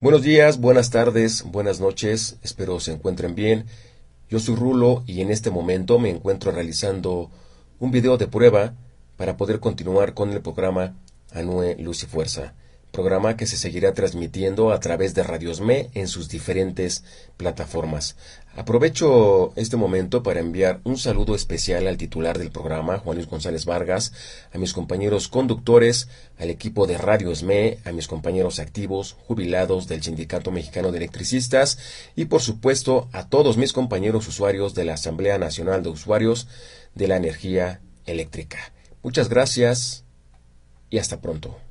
Buenos días, buenas tardes, buenas noches, espero se encuentren bien. Yo soy Rulo y en este momento me encuentro realizando un video de prueba para poder continuar con el programa Anue Luz y Fuerza programa que se seguirá transmitiendo a través de radios me en sus diferentes plataformas. Aprovecho este momento para enviar un saludo especial al titular del programa, Juan Luis González Vargas, a mis compañeros conductores, al equipo de radios SME, a mis compañeros activos, jubilados del Sindicato Mexicano de Electricistas y, por supuesto, a todos mis compañeros usuarios de la Asamblea Nacional de Usuarios de la Energía Eléctrica. Muchas gracias y hasta pronto.